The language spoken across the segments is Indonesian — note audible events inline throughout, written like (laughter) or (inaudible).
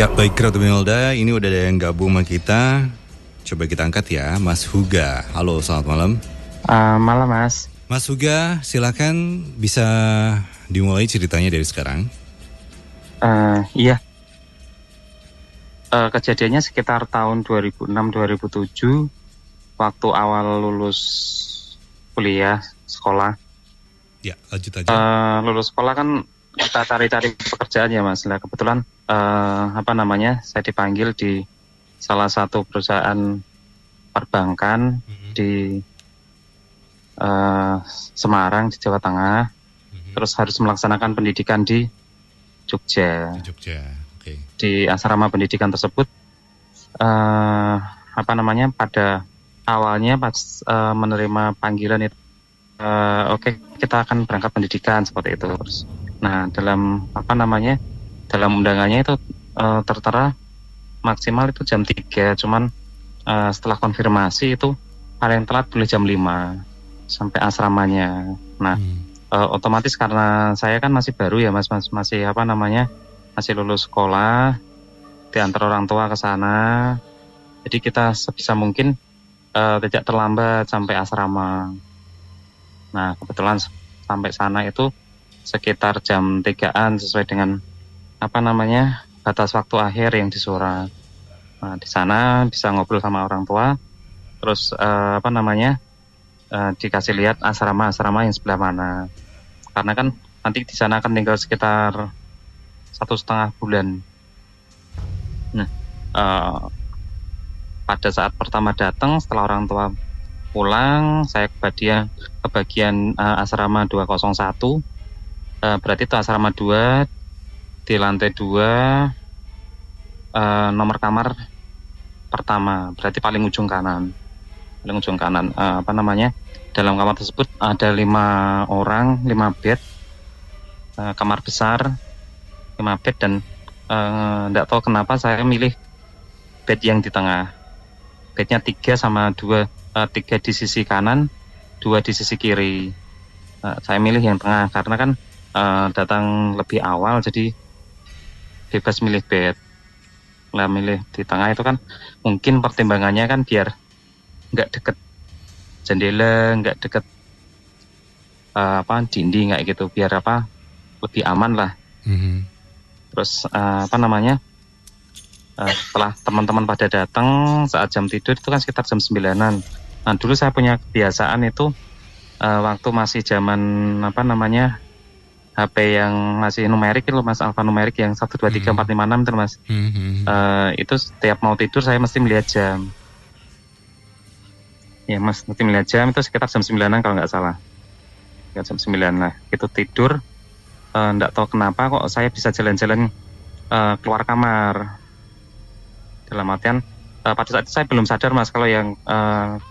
Ya baik Ratu Milda, ini udah ada yang gabung sama kita. Coba kita angkat ya, Mas Huga. Halo, selamat malam. Uh, malam Mas. Mas Huga, silakan bisa dimulai ceritanya dari sekarang. Uh, iya. Uh, kejadiannya sekitar tahun 2006-2007, waktu awal lulus kuliah sekolah. Ya, lanjut aja. Uh, lulus sekolah kan kita cari-cari pekerjaan ya Mas. Nah, kebetulan uh, apa namanya saya dipanggil di salah satu perusahaan perbankan mm-hmm. di uh, Semarang di Jawa Tengah mm-hmm. terus harus melaksanakan pendidikan di Jogja di Jogja okay. di asrama pendidikan tersebut uh, apa namanya pada awalnya pas uh, menerima panggilan itu uh, oke okay, kita akan berangkat pendidikan seperti itu nah dalam apa namanya dalam undangannya itu uh, tertera maksimal itu jam 3 cuman uh, setelah konfirmasi itu paling telat boleh jam 5 sampai asramanya nah hmm. uh, otomatis karena saya kan masih baru ya mas, mas masih apa namanya masih lulus sekolah diantar orang tua ke sana jadi kita sebisa mungkin uh, tidak terlambat sampai asrama nah kebetulan sampai sana itu sekitar jam tigaan sesuai dengan apa namanya batas waktu akhir yang disurat. Nah, di sana bisa ngobrol sama orang tua, terus uh, apa namanya uh, dikasih lihat asrama-asrama yang sebelah mana. Karena kan nanti di sana akan tinggal sekitar satu setengah bulan. Nah, uh, pada saat pertama datang setelah orang tua pulang, saya ke bagian ke bagian uh, asrama 201. Uh, berarti itu asrama 2 di lantai dua uh, nomor kamar pertama berarti paling ujung kanan paling ujung kanan uh, apa namanya dalam kamar tersebut ada lima orang lima bed uh, kamar besar lima bed dan tidak uh, tahu kenapa saya milih bed yang di tengah bednya tiga sama dua uh, tiga di sisi kanan dua di sisi kiri uh, saya milih yang tengah karena kan uh, datang lebih awal jadi bebas milih bed lah milih di tengah itu kan mungkin pertimbangannya kan biar nggak deket jendela nggak deket uh, apa dinding kayak gitu biar apa lebih aman lah mm-hmm. terus uh, apa namanya uh, setelah teman-teman pada datang saat jam tidur itu kan sekitar jam sembilanan nah dulu saya punya kebiasaan itu uh, waktu masih zaman apa namanya HP yang masih numerik itu mas Alfa numerik yang satu dua tiga hmm. empat lima enam mas hmm. uh, itu setiap mau tidur saya mesti melihat jam ya mas mesti melihat jam itu sekitar jam sembilanan kalau nggak salah ya, jam sembilan lah itu tidur eh, nggak tahu kenapa kok saya bisa jalan-jalan uh, keluar kamar dalam artian uh, pada saat itu saya belum sadar mas kalau yang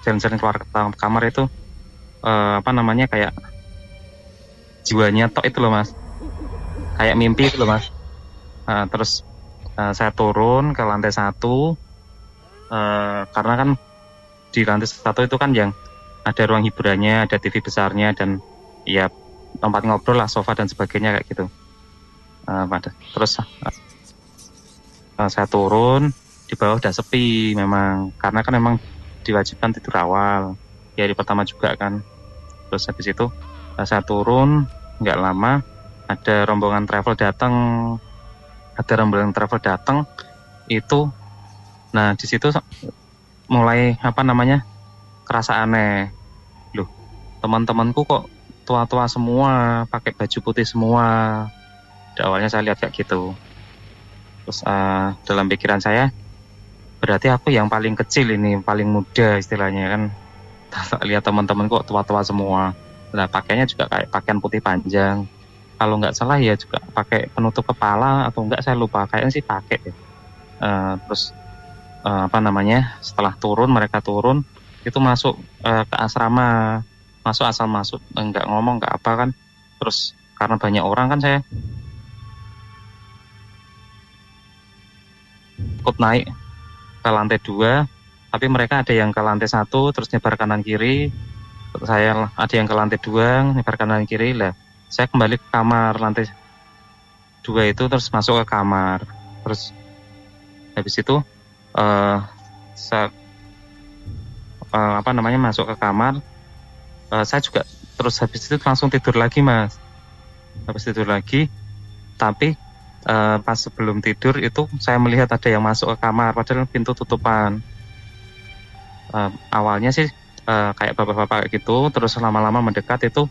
jalan-jalan uh, keluar kamar itu uh, apa namanya kayak jiwanya tok itu loh mas kayak mimpi itu loh mas uh, terus uh, saya turun ke lantai satu uh, karena kan di lantai satu itu kan yang ada ruang hiburannya ada TV besarnya dan ya tempat ngobrol lah sofa dan sebagainya kayak gitu uh, terus uh, uh, saya turun di bawah udah sepi memang karena kan memang diwajibkan tidur awal ya di pertama juga kan terus habis itu saya turun nggak lama ada rombongan travel datang ada rombongan travel datang itu nah di situ mulai apa namanya kerasa aneh loh teman-temanku kok tua-tua semua pakai baju putih semua di awalnya saya lihat kayak gitu terus uh, dalam pikiran saya berarti aku yang paling kecil ini paling muda istilahnya kan (laughs) lihat teman-teman kok tua-tua semua nah pakainya juga kayak pakaian putih panjang kalau nggak salah ya juga pakai penutup kepala atau enggak saya lupa kayaknya sih pakai ya Uh, terus uh, apa namanya setelah turun mereka turun itu masuk uh, ke asrama masuk asal masuk nggak ngomong nggak apa kan terus karena banyak orang kan saya ikut naik ke lantai dua tapi mereka ada yang ke lantai satu terus nyebar kanan kiri saya ada yang ke lantai dua nyebar kanan kiri lah saya kembali ke kamar lantai dua itu terus masuk ke kamar terus habis itu uh, saya uh, apa namanya masuk ke kamar uh, saya juga terus habis itu langsung tidur lagi mas habis tidur lagi tapi uh, pas sebelum tidur itu saya melihat ada yang masuk ke kamar padahal pintu tutupan uh, awalnya sih Eh, kayak bapak-bapak gitu terus lama-lama mendekat itu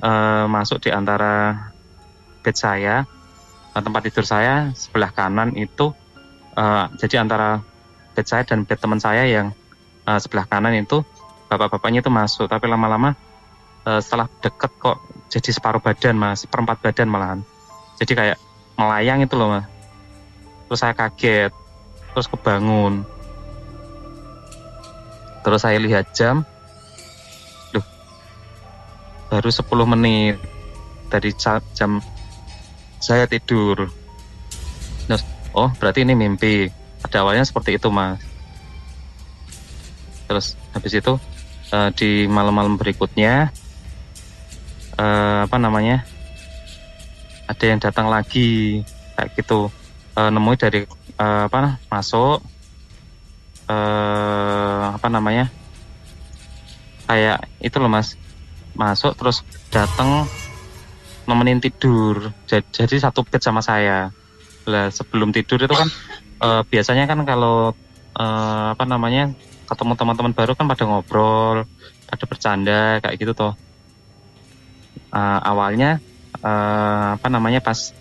uh, masuk di antara bed saya eh, tempat tidur saya sebelah kanan itu uh, jadi antara bed saya dan bed teman saya yang uh, sebelah kanan itu bapak-bapaknya itu masuk tapi lama-lama uh, setelah deket kok jadi separuh badan mas seperempat badan malahan jadi kayak melayang itu loh mas terus saya kaget terus kebangun terus saya lihat jam Duh, baru 10 menit dari jam saya tidur oh berarti ini mimpi pada awalnya seperti itu mas terus habis itu uh, di malam-malam berikutnya uh, apa namanya ada yang datang lagi kayak gitu uh, nemui dari uh, apa masuk uh, apa namanya kayak itu loh mas masuk terus datang nemenin tidur jadi, jadi satu bed sama saya lah sebelum tidur itu kan uh, biasanya kan kalau uh, apa namanya ketemu teman-teman baru kan pada ngobrol pada bercanda kayak gitu toh uh, awalnya uh, apa namanya pas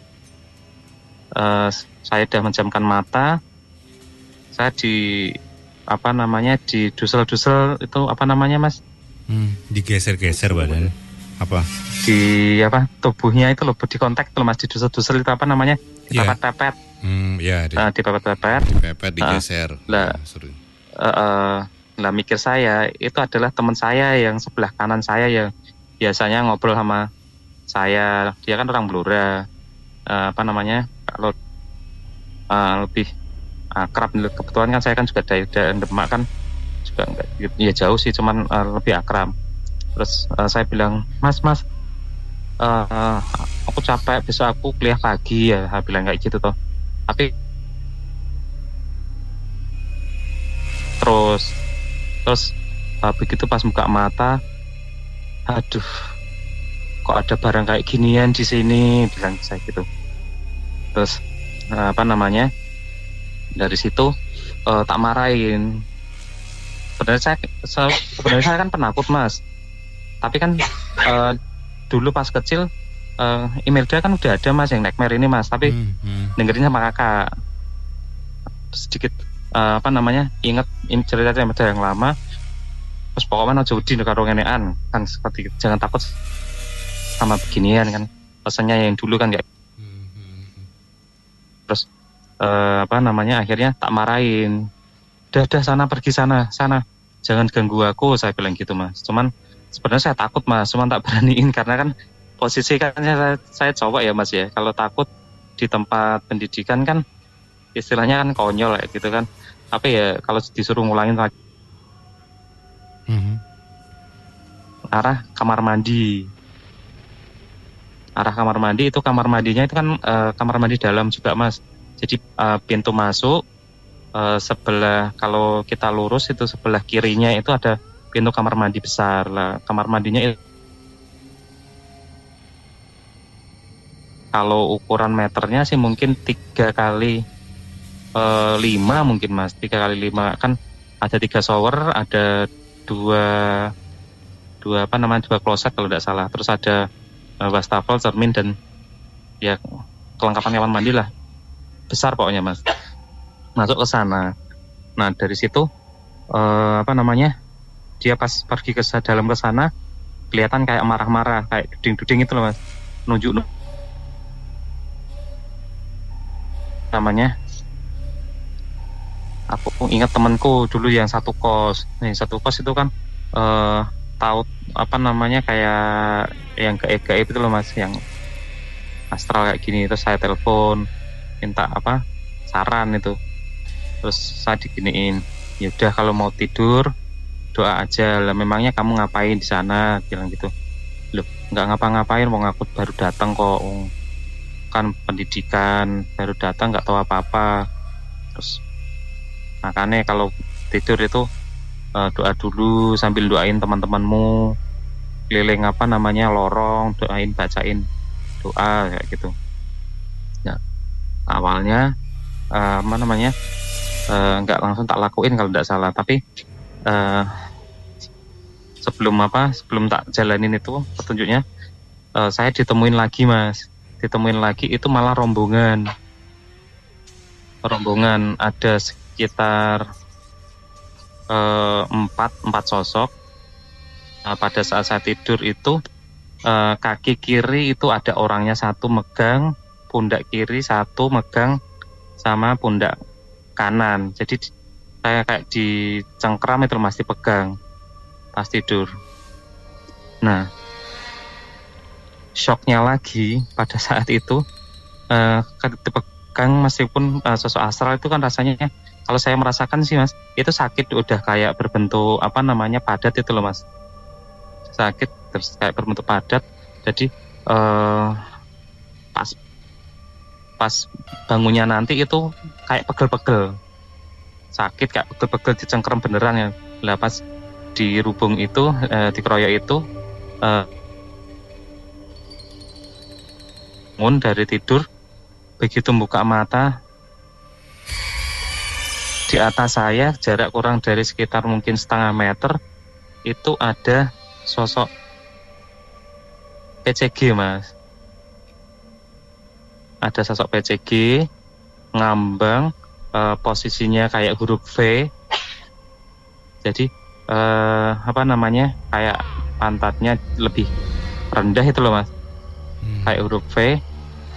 uh, saya sudah menjamkan mata saya di apa namanya di dusel-dusel itu apa namanya mas? Hmm, digeser-geser badan apa di apa tubuhnya itu loh di kontak loh mas di dusel-dusel itu apa namanya iya. hmm, iya, di yeah. pepet hmm, ya yeah, di, uh, di pepet pepet di pepet ah, digeser uh, lah uh, uh, lah mikir saya itu adalah teman saya yang sebelah kanan saya yang biasanya ngobrol sama saya dia kan orang Blora uh, apa namanya kalau uh, lebih akrab ah, kebetulan kan saya kan juga dari, daerah Demak kan juga enggak, ya jauh sih cuman uh, lebih akrab terus uh, saya bilang mas mas uh, aku capek besok aku kuliah pagi ya saya bilang kayak gitu toh tapi terus terus uh, begitu pas buka mata aduh kok ada barang kayak ginian di sini bilang saya gitu terus apa namanya dari situ uh, tak marahin sebenarnya saya se sebenarnya saya kan penakut mas tapi kan uh, dulu pas kecil uh, email dia kan udah ada mas yang nightmare ini mas tapi hmm, hmm. sama kakak sedikit uh, apa namanya inget cerita cerita yang lama terus pokoknya ojo kan di karo ngenean kan seperti jangan takut sama beginian kan pesannya yang dulu kan kayak hmm, hmm, hmm. terus eh, apa namanya akhirnya tak marahin dah dah sana pergi sana sana jangan ganggu aku saya bilang gitu mas cuman sebenarnya saya takut mas cuman tak (laughs) beraniin karena kan posisi kan saya, saya cowok ya mas ya kalau takut di tempat pendidikan kan istilahnya kan konyol ya gitu kan apa ya kalau disuruh ngulangin lagi mm-hmm. arah kamar mandi arah kamar mandi itu kamar mandinya itu kan e, kamar mandi dalam juga mas jadi uh, pintu masuk uh, sebelah kalau kita lurus itu sebelah kirinya itu ada pintu kamar mandi besar lah. Kamar mandinya itu kalau ukuran meternya sih mungkin tiga kali eh, lima mungkin mas tiga kali lima kan ada tiga shower ada dua dua apa namanya dua kloset kalau tidak salah terus ada wastafel cermin dan ya kelengkapan kamar mandi lah besar pokoknya mas masuk ke sana nah dari situ uh, apa namanya dia pas pergi ke dalam ke sana kelihatan kayak marah-marah kayak duding-duding itu loh mas nunjuk namanya aku ingat temanku dulu yang satu kos nih satu kos itu kan uh, eh, tahu apa namanya kayak yang ke gaib itu loh mas yang astral kayak gini terus saya telepon minta apa saran itu terus saya diginiin ya udah kalau mau tidur doa aja lah memangnya kamu ngapain di sana bilang gitu loh nggak ngapa-ngapain mau ngaku baru datang kok kan pendidikan baru datang nggak tahu apa-apa terus makanya kalau tidur itu eh, doa dulu sambil doain teman-temanmu keliling apa namanya lorong doain bacain doa kayak gitu ya awalnya uh, apa namanya eh, nggak uh, langsung tak lakuin kalau tidak salah tapi uh, sebelum apa sebelum tak jalanin itu petunjuknya uh, saya ditemuin lagi mas ditemuin lagi itu malah rombongan rombongan ada sekitar empat 4 empat sosok uh, pada saat saya tidur itu uh, kaki kiri itu ada orangnya satu megang pundak kiri satu megang sama pundak kanan. Jadi saya kayak di cengkram itu masih pegang pas tidur. Nah, shocknya lagi pada saat itu eh, dipegang meskipun eh, sosok astral itu kan rasanya kalau saya merasakan sih mas itu sakit udah kayak berbentuk apa namanya padat itu loh mas sakit terus kayak berbentuk padat jadi eh, pas pas bangunnya nanti itu kayak pegel-pegel sakit kayak pegel-pegel dicengkeram beneran ya lah pas di rubung itu di eh, dikeroyok itu eh, bangun dari tidur begitu buka mata di atas saya jarak kurang dari sekitar mungkin setengah meter itu ada sosok PCG mas ada sosok PCG ngambang uh, posisinya kayak huruf V jadi uh, apa namanya kayak pantatnya lebih rendah itu loh mas hmm. kayak huruf V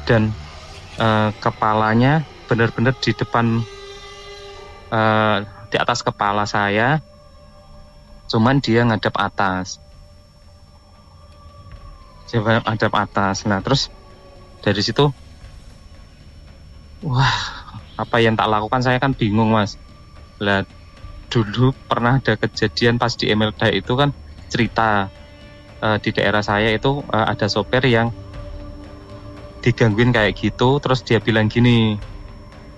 dan uh, kepalanya benar-benar di depan uh, di atas kepala saya cuman dia ngadap atas coba ngadap atas nah terus dari situ wah apa yang tak lakukan saya kan bingung mas lah dulu pernah ada kejadian pas di MLD itu kan cerita uh, di daerah saya itu uh, ada sopir yang digangguin kayak gitu terus dia bilang gini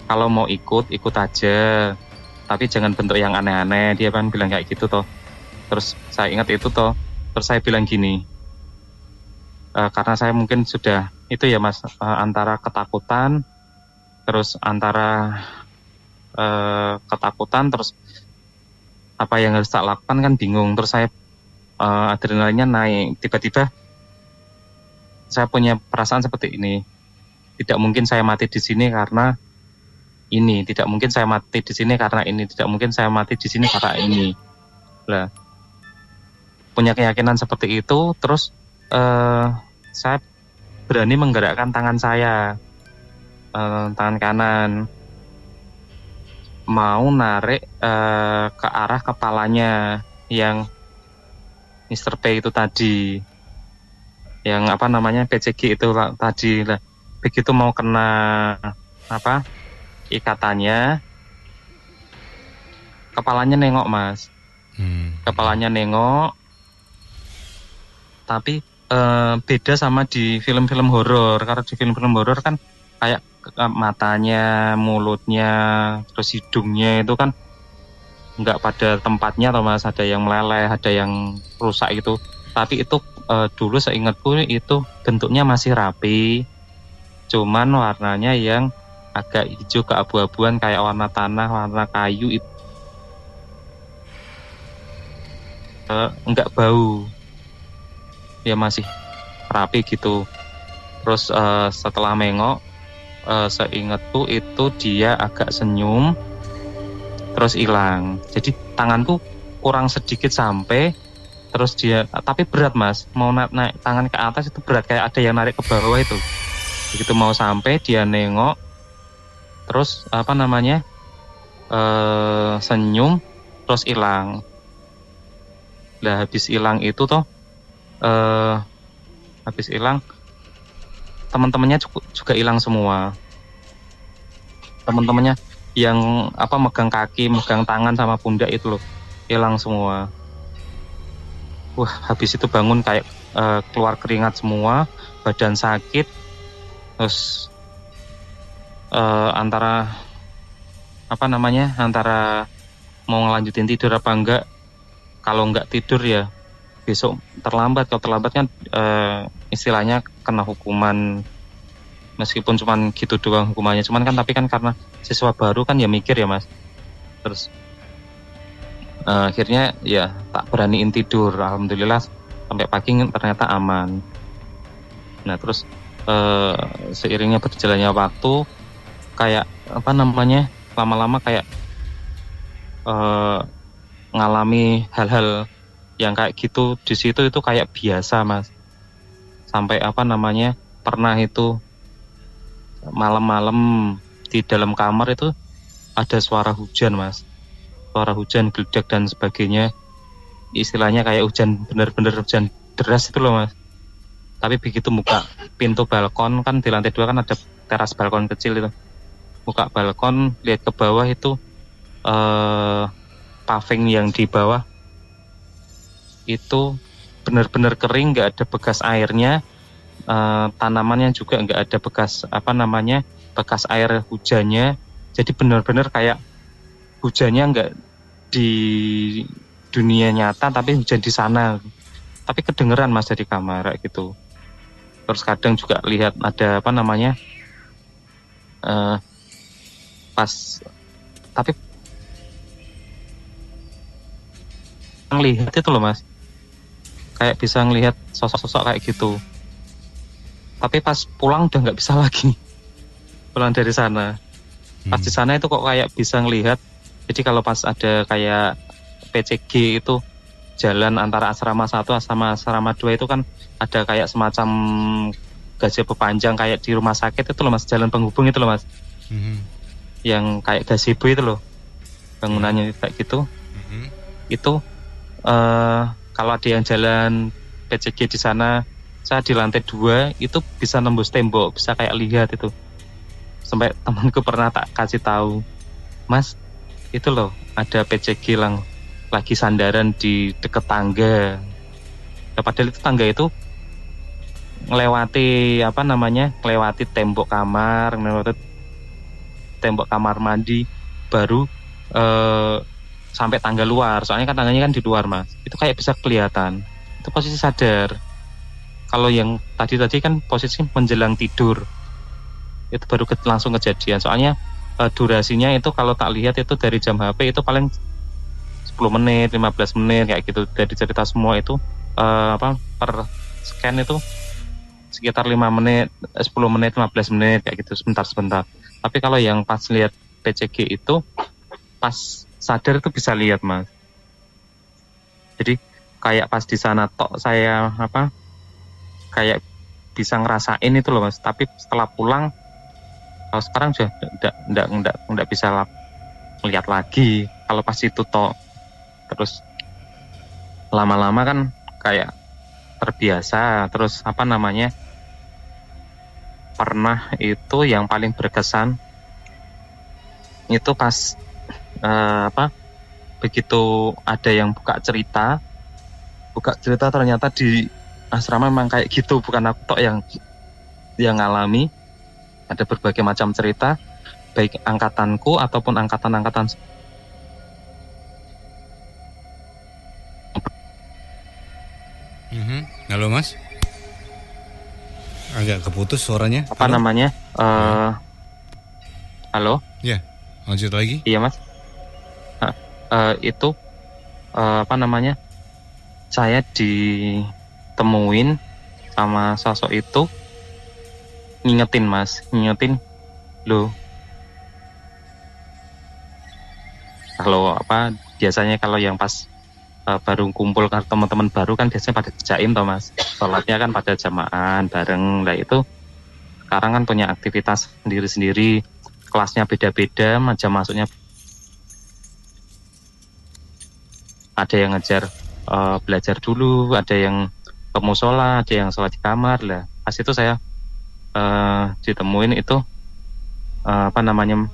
kalau mau ikut ikut aja tapi jangan bentuk yang aneh-aneh dia kan bilang kayak gitu toh terus saya ingat itu toh terus saya bilang gini uh, karena saya mungkin sudah itu ya mas uh, antara ketakutan terus antara uh, ketakutan terus apa yang harus tak lakukan kan bingung terus saya uh, adrenalinnya naik tiba-tiba saya punya perasaan seperti ini tidak mungkin saya mati di sini karena ini tidak mungkin saya mati di sini karena ini tidak mungkin saya mati di sini karena ini lah punya keyakinan seperti itu terus uh, saya berani menggerakkan tangan saya uh, tangan kanan mau narik uh, ke arah kepalanya yang Mr. P itu tadi yang apa namanya PCG itu tadi lah begitu mau kena apa ikatannya kepalanya nengok mas hmm. kepalanya nengok tapi uh, beda sama di film-film horor karena di film-film horor kan kayak matanya, mulutnya, terus hidungnya itu kan nggak pada tempatnya atau mas ada yang meleleh, ada yang rusak itu. Tapi itu e, dulu seingatku itu bentuknya masih rapi, cuman warnanya yang agak hijau ke abu-abuan kayak warna tanah, warna kayu itu e, eh, nggak bau, ya masih rapi gitu. Terus uh, setelah mengok uh, seingatku itu dia agak senyum terus hilang jadi tanganku kurang sedikit sampai terus dia tapi berat mas mau naik, naik tangan ke atas itu berat kayak ada yang narik ke bawah itu begitu mau sampai dia nengok terus apa namanya uh, senyum terus hilang udah habis hilang itu toh uh, habis hilang teman-temannya juga hilang semua teman-temannya yang apa megang kaki megang tangan sama pundak itu loh hilang semua wah habis itu bangun kayak uh, keluar keringat semua badan sakit terus uh, antara apa namanya antara mau ngelanjutin tidur apa enggak kalau enggak tidur ya besok terlambat kalau terlambat kan uh, istilahnya kena hukuman meskipun cuma gitu doang hukumannya cuman kan tapi kan karena siswa baru kan ya mikir ya mas terus uh, akhirnya ya tak beraniin tidur alhamdulillah sampai pagi ternyata aman nah terus uh, seiringnya berjalannya waktu kayak apa namanya lama-lama kayak uh, ngalami hal-hal yang kayak gitu di situ itu kayak biasa mas sampai apa namanya pernah itu malam-malam di dalam kamar itu ada suara hujan mas suara hujan geledek dan sebagainya istilahnya kayak hujan bener-bener hujan deras itu loh mas tapi begitu buka pintu balkon kan di lantai dua kan ada teras balkon kecil itu buka balkon lihat ke bawah itu eh, paving yang di bawah itu benar-benar kering, nggak ada bekas airnya. e, tanamannya juga nggak ada bekas apa namanya bekas air hujannya. Jadi benar-benar kayak hujannya nggak di dunia nyata tapi hujan di sana tapi kedengeran mas dari kamar gitu terus kadang juga lihat ada apa namanya e, pas tapi lihat itu loh mas kayak bisa ngelihat sosok-sosok kayak gitu tapi pas pulang udah nggak bisa (laughs) lagi pulang dari sana pas hmm. di sana itu kok kayak bisa ngelihat jadi kalau pas ada kayak PCG itu jalan antara asrama satu sama asrama dua itu kan ada kayak semacam gajah pepanjang kayak di rumah sakit itu loh mas jalan penghubung itu loh mas mm-hmm. yang kayak gazebo itu loh bangunannya mm-hmm. kayak gitu mm-hmm. itu uh, kalau ada yang jalan PCG di sana saya di lantai dua itu bisa nembus tembok bisa kayak lihat itu sampai temanku pernah tak kasih tahu mas itu loh ada PCG lang lagi sandaran di deket tangga ya, padahal itu tangga itu melewati apa namanya melewati tembok kamar melewati tembok kamar mandi baru eh, sampai tangga luar soalnya kan tangganya kan di luar mas itu kayak bisa kelihatan itu posisi sadar kalau yang tadi tadi kan posisi menjelang tidur itu baru ke, langsung kejadian soalnya e, durasinya itu kalau tak lihat itu dari jam HP itu paling 10 menit 15 menit kayak gitu dari cerita semua itu e, apa per scan itu sekitar 5 menit 10 eh, menit 15 menit kayak gitu sebentar sebentar tapi kalau yang pas lihat PCG itu pas sadar itu bisa lihat mas jadi kayak pas di sana tok saya apa kayak bisa ngerasain itu loh mas tapi setelah pulang kalau sekarang sudah tidak tidak tidak tidak bisa melihat lagi kalau pas itu tok terus lama-lama kan kayak terbiasa terus apa namanya pernah itu yang paling berkesan itu pas uh, apa begitu ada yang buka cerita buka cerita ternyata di asrama memang kayak gitu bukan aku tok yang yang ngalami ada berbagai macam cerita baik angkatanku ataupun angkatan-angkatan mhm. halo mas agak keputus suaranya apa halo? namanya uh, halo ya yeah lanjut lagi iya mas uh, uh, itu uh, apa namanya saya ditemuin sama sosok itu ngingetin mas ngingetin lo kalau apa biasanya kalau yang pas uh, baru kumpul kan teman-teman baru kan biasanya pada jaim toh mas sholatnya kan pada jamaah bareng lah itu sekarang kan punya aktivitas sendiri-sendiri kelasnya beda-beda macam masuknya ada yang ngejar uh, belajar dulu ada yang ke musola ada yang sholat di kamar lah pas itu saya uh, ditemuin itu uh, apa namanya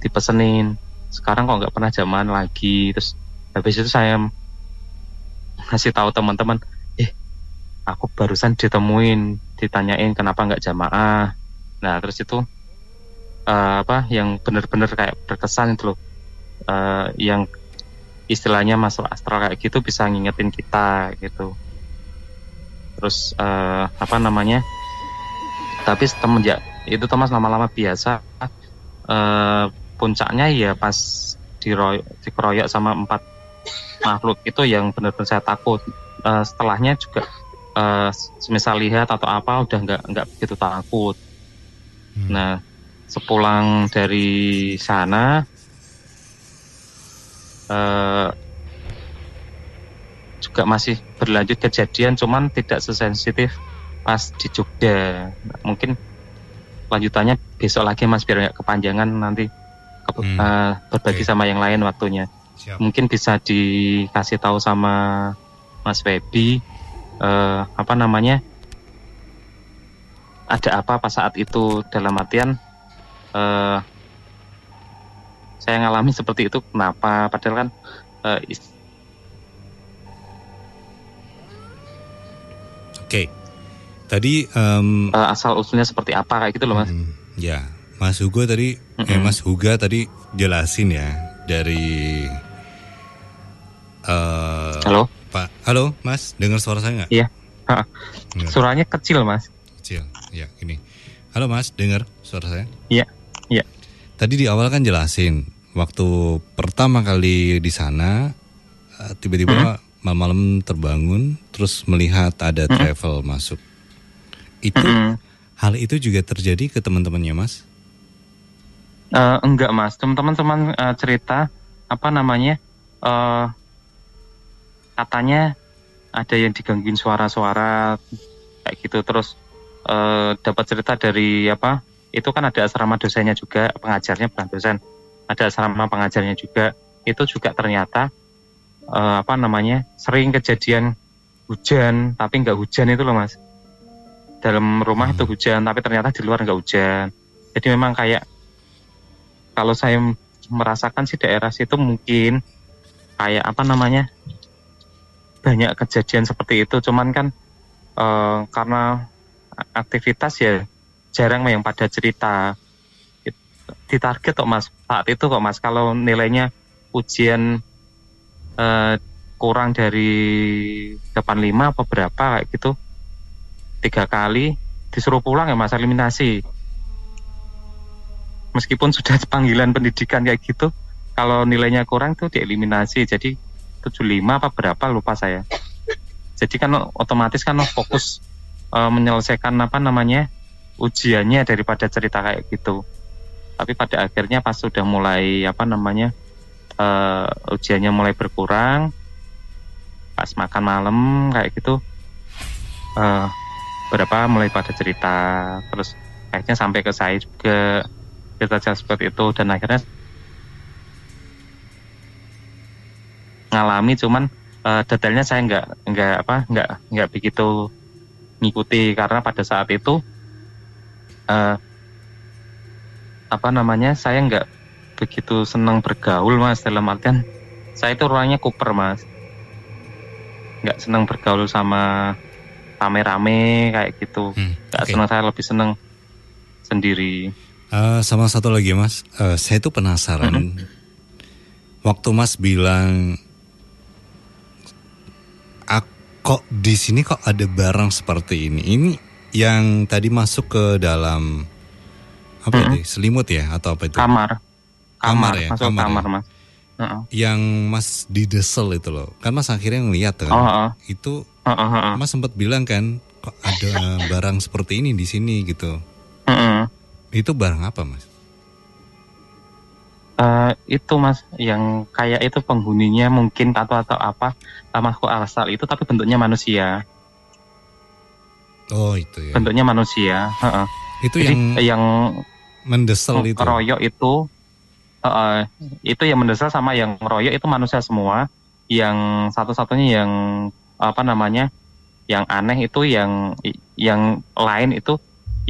dipesenin sekarang kok nggak pernah zaman lagi terus habis itu saya ngasih tahu teman-teman eh aku barusan ditemuin ditanyain kenapa nggak jamaah nah terus itu uh, apa yang benar-benar kayak berkesan itu loh uh, yang istilahnya masuk astral kayak gitu bisa ngingetin kita gitu terus uh, apa namanya tapi semenjak itu Thomas lama-lama biasa uh, puncaknya ya pas diroy dikeroyok sama empat makhluk itu yang benar-benar saya takut uh, setelahnya juga uh, misal lihat atau apa udah nggak nggak begitu takut hmm. nah sepulang dari sana uh, juga masih berlanjut kejadian cuman tidak sesensitif pas di Jogja mungkin lanjutannya besok lagi mas biar nggak kepanjangan nanti ke, hmm. uh, berbagi okay. sama yang lain waktunya Siap. mungkin bisa dikasih tahu sama mas Febi uh, eh, apa namanya ada apa pas saat itu dalam artian uh, saya ngalami seperti itu kenapa padahal kan uh, is- Oke. Okay. Tadi um, uh, asal usulnya seperti apa kayak gitu loh, Mas. Hmm, ya. Mas Hugo tadi mm -hmm. eh Mas Huga tadi jelasin ya dari uh, Halo. Pak. Halo, Mas. Dengar suara saya nggak? Iya. Ha. Suaranya kecil, Mas. Kecil. Ya, ini. Halo, Mas. Dengar suara saya? Iya. Tadi di awal kan jelasin waktu pertama kali di sana eh, tiba-tiba hmm? malam-malam terbangun terus melihat ada hmm? travel masuk. Itu hmm. hal itu juga terjadi ke teman-temannya Mas? Uh, enggak Mas, teman-teman teman uh, cerita apa namanya? Uh, katanya ada yang digangguin suara-suara kayak gitu terus uh, dapat cerita dari apa itu kan ada asrama dosennya juga pengajarnya bukan dosen ada asrama pengajarnya juga itu juga ternyata uh, apa namanya sering kejadian hujan tapi nggak hujan itu loh mas dalam rumah itu hmm. hujan tapi ternyata di luar nggak hujan jadi memang kayak kalau saya merasakan si daerah situ mungkin kayak apa namanya banyak kejadian seperti itu cuman kan uh, karena aktivitas ya jarang yang pada cerita di target kok mas saat itu kok mas kalau nilainya ujian eh, kurang dari 85 apa berapa kayak gitu tiga kali disuruh pulang ya mas eliminasi meskipun sudah (laughs) panggilan pendidikan kayak gitu kalau nilainya kurang tuh dieliminasi jadi 75 apa berapa lupa saya jadi kan otomatis kan fokus uh, menyelesaikan apa namanya ujiannya daripada cerita kayak gitu tapi pada akhirnya pas sudah mulai apa namanya uh, ujiannya mulai berkurang pas makan malam kayak gitu uh, berapa mulai pada cerita terus akhirnya sampai ke saya juga cerita-cerita seperti itu dan akhirnya ngalami cuman uh, detailnya saya nggak nggak apa nggak nggak begitu ngikuti karena pada saat itu Eh, apa namanya saya nggak begitu senang bergaul mas dalam artian saya itu orangnya kuper mas nggak senang bergaul sama rame-rame kayak gitu hmm, nggak senang saya lebih senang sendiri uh, sama satu lagi mas uh, saya itu penasaran waktu mas bilang ah, kok di sini kok ada barang seperti ini ini yang tadi masuk ke dalam apa mm -hmm. itu selimut ya atau apa itu kamar kamar, kamar ya masuk kamar, kamar ya. mas uh -uh. yang mas didesel itu loh kan mas akhirnya ngeliat kan uh -uh. itu uh -uh. uh mas sempat bilang kan kok ada (laughs) barang seperti ini di sini gitu uh -uh. itu barang apa mas Uh, itu mas yang kayak itu penghuninya mungkin tato atau apa mas kok asal itu tapi bentuknya manusia Oh itu ya. Bentuknya manusia. Uh -uh. Itu Jadi, yang eh, yang mendesel itu. Ya? Royok itu uh, uh, itu yang mendesel sama yang royok itu manusia semua. Yang satu-satunya yang apa namanya yang aneh itu yang yang lain itu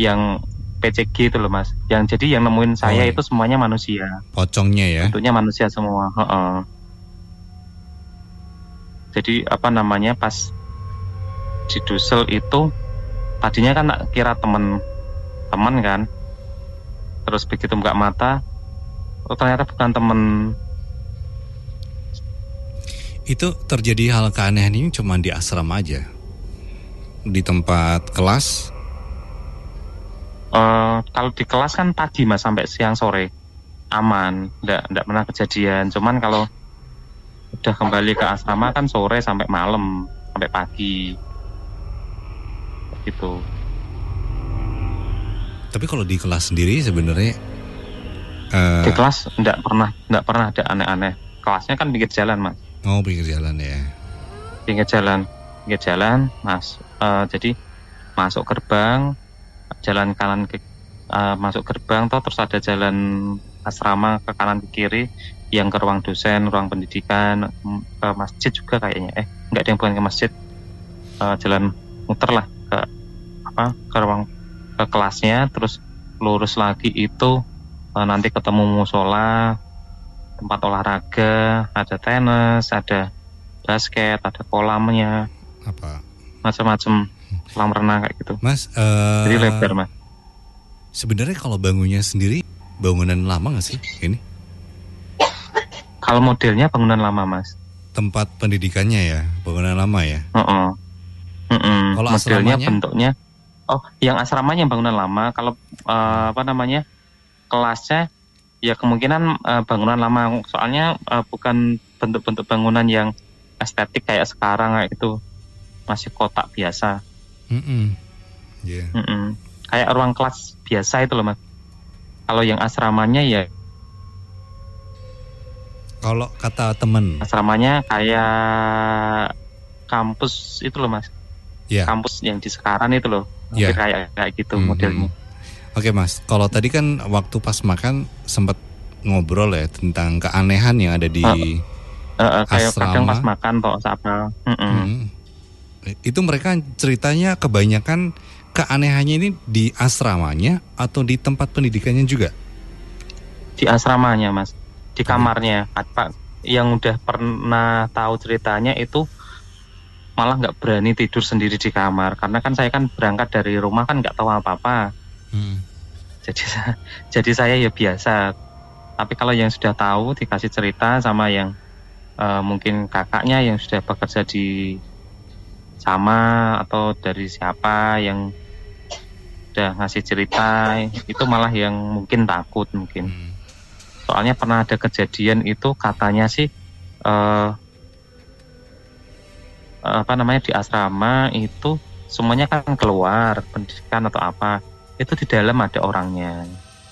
yang PCG itu loh mas. Yang jadi yang nemuin saya oh, iya. itu semuanya manusia. Pocongnya ya. Tentunya manusia semua. Uh -uh. Jadi apa namanya pas di Dusel itu tadinya kan kira temen temen kan terus begitu buka mata oh ternyata bukan temen itu terjadi hal keanehan ini cuma di asrama aja di tempat kelas uh, kalau di kelas kan pagi mas sampai siang sore aman ndak ndak pernah kejadian cuman kalau udah kembali ke asrama kan sore sampai malam sampai pagi gitu. Tapi kalau di kelas sendiri sebenarnya uh... di kelas enggak pernah enggak pernah ada aneh-aneh. Kelasnya kan pinggir jalan, Mas. Oh, pinggir jalan ya. Pinggir jalan, pinggir jalan, Mas. Uh, jadi masuk gerbang, jalan kanan ke uh, masuk gerbang toh terus ada jalan asrama ke kanan ke kiri yang ke ruang dosen, ruang pendidikan, mm, ke masjid juga kayaknya. Eh, enggak ada yang bukan ke masjid. Uh, jalan muter lah ke apa ke ruang ke kelasnya terus lurus lagi itu uh, nanti ketemu musola tempat olahraga ada tenis ada basket ada kolamnya apa macam-macam hmm. kolam renang kayak gitu mas uh, jadi lebar mas sebenarnya kalau bangunnya sendiri bangunan lama nggak sih ini kalau modelnya bangunan lama mas tempat pendidikannya ya bangunan lama ya uh -uh. Mm-mm. Kalau modelnya asramanya? bentuknya oh yang asramanya bangunan lama kalau uh, apa namanya kelasnya ya kemungkinan uh, bangunan lama soalnya uh, bukan bentuk-bentuk bangunan yang estetik kayak sekarang kayak itu masih kotak biasa. Mm-mm. Yeah. Mm-mm. Kayak ruang kelas biasa itu loh mas. Kalau yang asramanya ya kalau kata temen asramanya kayak kampus itu loh mas yeah. kampus yang di sekarang itu loh yeah. kayak kayak gitu mm -hmm. modelnya oke okay, mas kalau tadi kan waktu pas makan sempat ngobrol ya tentang keanehan yang ada di uh, uh, uh, kayak asrama. kadang pas makan kok apa mm -mm. Mm. itu mereka ceritanya kebanyakan keanehannya ini di asramanya atau di tempat pendidikannya juga di asramanya mas di kamarnya pak yang udah pernah tahu ceritanya itu malah nggak berani tidur sendiri di kamar karena kan saya kan berangkat dari rumah kan nggak tahu apa-apa hmm. jadi jadi saya ya biasa tapi kalau yang sudah tahu dikasih cerita sama yang uh, mungkin kakaknya yang sudah bekerja di sama atau dari siapa yang udah ngasih cerita itu malah yang mungkin takut mungkin hmm. soalnya pernah ada kejadian itu katanya sih uh, apa namanya di asrama itu semuanya kan keluar pendidikan atau apa itu di dalam ada orangnya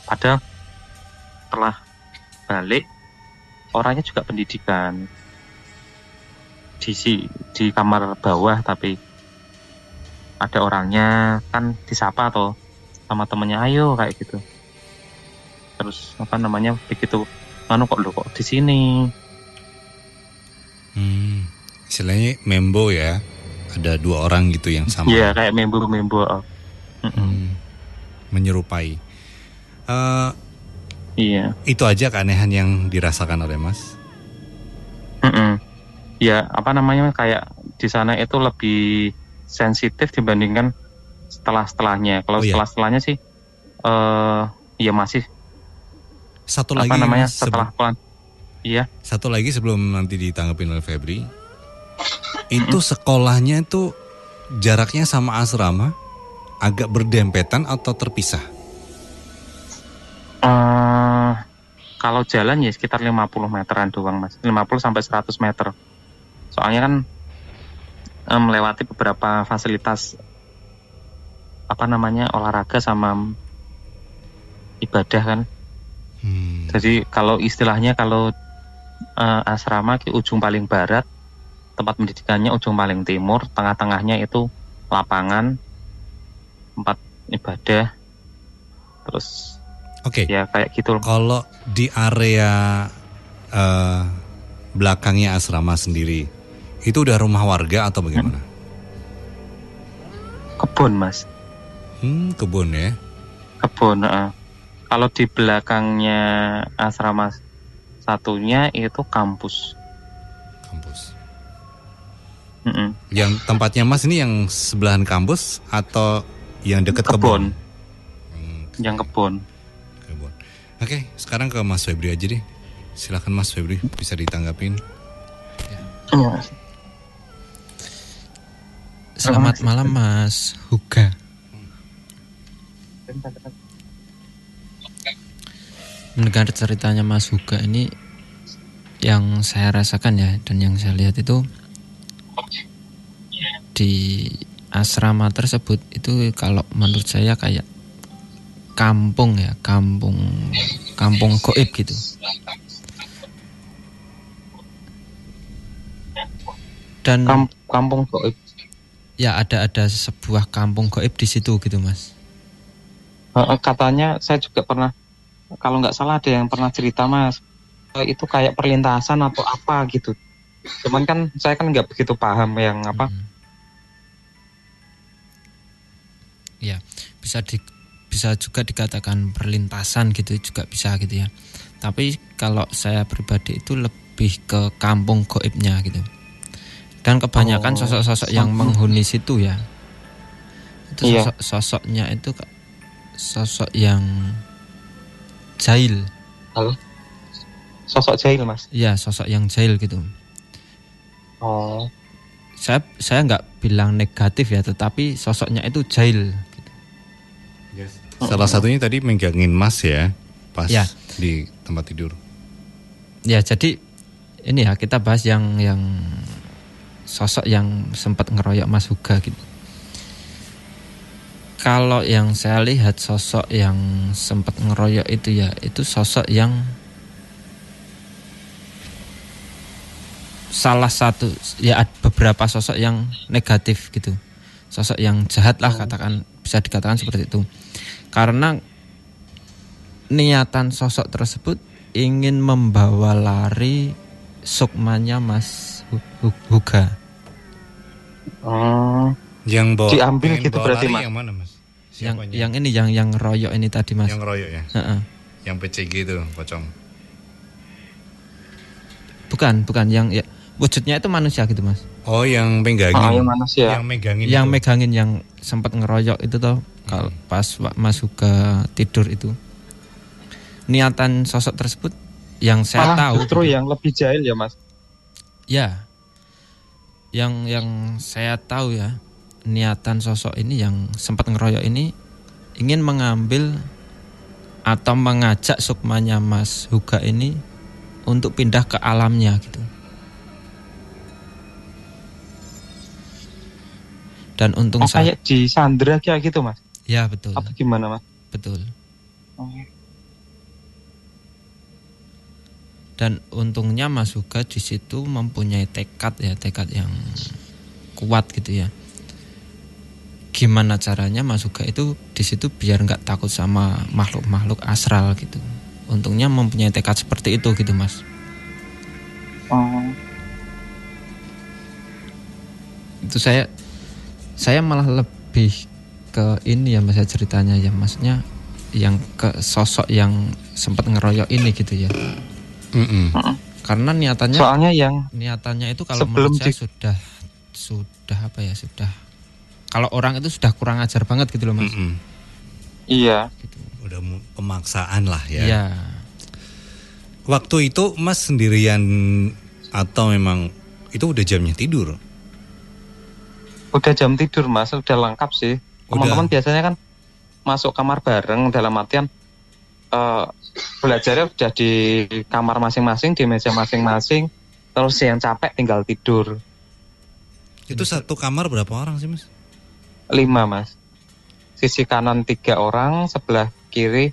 ada telah balik orangnya juga pendidikan di si, di kamar bawah tapi ada orangnya kan disapa atau sama temennya ayo kayak gitu terus apa namanya begitu mana kok lo kok di sini hmm istilahnya membo ya ada dua orang gitu yang sama iya kayak membo membo oh. hmm, menyerupai uh, iya itu aja keanehan yang dirasakan oleh mas mm -mm. ya apa namanya kayak di sana itu lebih sensitif dibandingkan setelah setelahnya kalau oh, iya. setelah setelahnya sih uh, ya masih satu apa lagi namanya setelah pelan iya satu lagi sebelum nanti ditanggapi oleh Febri itu sekolahnya itu jaraknya sama asrama agak berdempetan atau terpisah? Uh, kalau jalan ya sekitar 50 meteran doang mas 50 sampai 100 meter soalnya kan um, melewati beberapa fasilitas apa namanya olahraga sama ibadah kan hmm. jadi kalau istilahnya kalau uh, asrama ke ujung paling barat tempat pendidikannya ujung paling timur, tengah-tengahnya itu lapangan, tempat ibadah, terus Oke. Okay. Ya kayak gitu. Kalau di area uh, belakangnya asrama sendiri, itu udah rumah warga atau bagaimana? Hmm. Kebun mas. Hmm, kebun ya? Kebun. Uh. Kalau di belakangnya asrama satunya itu kampus. Kampus. Mm Yang tempatnya Mas ini yang sebelahan kampus atau yang dekat kebun? Hmm, yang kebun. Kebun. Oke, sekarang ke Mas Febri aja deh. Silakan Mas Febri bisa ditanggapin. Ya. Oh. Selamat malam Mas Huga. Mendengar ceritanya Mas Huga ini yang saya rasakan ya dan yang saya lihat itu di asrama tersebut itu kalau menurut saya kayak kampung ya kampung kampung goib gitu dan kampung goib ya ada ada sebuah kampung goib di situ gitu mas katanya saya juga pernah kalau nggak salah ada yang pernah cerita mas eh, itu kayak perlintasan atau apa gitu cuman kan saya kan nggak begitu paham yang apa hmm. ya bisa di, bisa juga dikatakan perlintasan gitu juga bisa gitu ya tapi kalau saya pribadi itu lebih ke kampung goibnya gitu dan kebanyakan oh, sosok-sosok yang menghuni situ ya itu iya. sosok sosoknya itu sosok yang jahil halo sosok jahil mas ya sosok yang jahil gitu Oh. Saya saya nggak bilang negatif ya, tetapi sosoknya itu jail. Yes. Salah satunya tadi menggangin mas ya, pas ya. di tempat tidur. Ya jadi ini ya kita bahas yang yang sosok yang sempat ngeroyok Mas Huga gitu. Kalau yang saya lihat sosok yang sempat ngeroyok itu ya itu sosok yang salah satu ya beberapa sosok yang negatif gitu sosok yang jahat lah hmm. katakan bisa dikatakan seperti itu karena niatan sosok tersebut ingin membawa lari sukmanya Mas Huga oh yang bawa, diambil yang gitu bawa berarti mas yang mana mas yang yang ini yang yang royok ini tadi mas yang royok ya uh yang PCG itu pocong bukan bukan yang ya wujudnya itu manusia gitu mas oh yang megangin oh, yang manusia yang megangin yang itu. megangin yang sempat ngeroyok itu toh kalau hmm. pas mas ke tidur itu niatan sosok tersebut yang saya ah, tahu justru gitu. yang lebih jahil ya mas ya yang yang saya tahu ya niatan sosok ini yang sempat ngeroyok ini ingin mengambil atau mengajak sukmanya Mas Huga ini untuk pindah ke alamnya gitu. dan untung oh, saya kayak di Sandra kayak gitu mas ya betul apa gimana mas betul oh. dan untungnya Mas juga di situ mempunyai tekad ya tekad yang kuat gitu ya gimana caranya Mas juga itu di situ biar nggak takut sama makhluk-makhluk astral gitu untungnya mempunyai tekad seperti itu gitu Mas oh itu saya saya malah lebih ke ini ya masa ya, ceritanya ya maksudnya yang ke sosok yang sempat ngeroyok ini gitu ya mm -mm. karena niatannya soalnya yang niatannya itu kalau sebelum saya sudah sudah apa ya sudah kalau orang itu sudah kurang ajar banget gitu loh mas mm -mm. iya gitu. udah pemaksaan lah ya iya. waktu itu mas sendirian atau memang itu udah jamnya tidur Udah jam tidur mas, udah lengkap sih. Teman-teman biasanya kan masuk kamar bareng dalam artian uh, belajarnya udah di kamar masing-masing, di meja masing-masing. Terus yang capek tinggal tidur. Itu satu kamar berapa orang sih mas? Lima mas. Sisi kanan tiga orang, sebelah kiri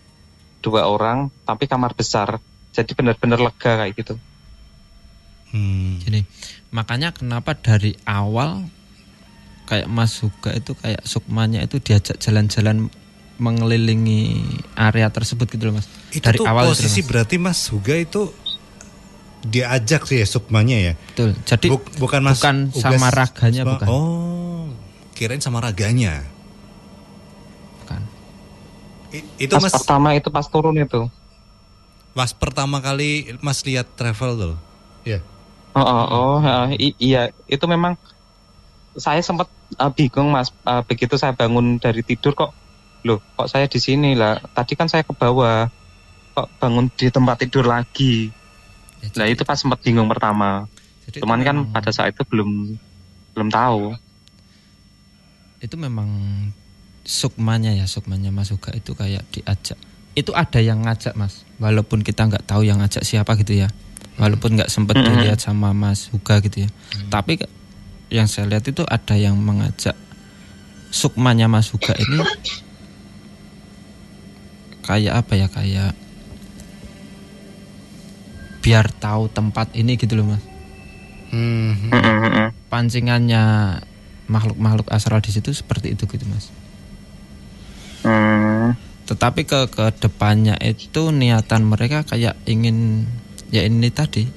dua orang, tapi kamar besar. Jadi benar-benar lega kayak gitu. Hmm. Jadi makanya kenapa dari awal kayak Mas Huga itu kayak Sukmanya itu diajak jalan-jalan mengelilingi area tersebut gitu loh Mas. Itu Dari tuh awal gitu posisi mas. berarti Mas Huga itu diajak sih ya Sukmanya ya. Betul. Jadi Buk, bukan Mas bukan Uga, sama raganya sama, bukan. Oh, kirain sama raganya. Bukan. I, itu pas Mas pertama itu pas turun itu. Mas pertama kali Mas lihat travel tuh. Iya. Yeah. Oh, oh, oh, oh iya, itu memang saya sempat uh, bingung mas uh, begitu saya bangun dari tidur kok loh kok saya di sini lah tadi kan saya ke bawah kok bangun di tempat tidur lagi ya, nah itu pas sempat bingung pertama jadi cuman kan memang, pada saat itu belum belum tahu itu memang sukmanya ya sukmanya mas Uga itu kayak diajak itu ada yang ngajak mas walaupun kita nggak tahu yang ngajak siapa gitu ya walaupun nggak sempet dilihat sama mas huga gitu ya -hmm. tapi yang saya lihat itu ada yang mengajak sukmanya Mas Huga ini kayak apa ya kayak biar tahu tempat ini gitu loh mas hmm. pancingannya makhluk-makhluk astral di situ seperti itu gitu mas hmm. tetapi ke ke depannya itu niatan mereka kayak ingin ya ini tadi